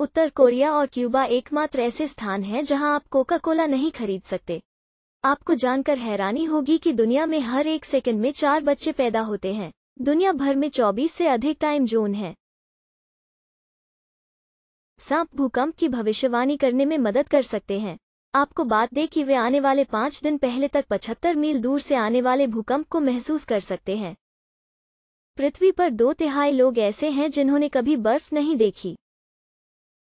उत्तर Korea और Cuba एकमात्र ऐसे स्थान हैं जहां आप कोका कोला नहीं खरीद सकते आपको जानकर हैरानी होगी कि दुनिया में हर एक सेकंड में चार बच्चे पैदा होते हैं दुनिया भर में 24 से अधिक टाइम जोन है सांप भूकंप की भविष्यवाणी करने में मदद कर सकते हैं आपको बात दे कि वे आने वाले पाँच दिन पहले तक 75 मील दूर से आने वाले भूकंप को महसूस कर सकते हैं पृथ्वी पर दो तिहाई लोग ऐसे हैं जिन्होंने कभी बर्फ नहीं देखी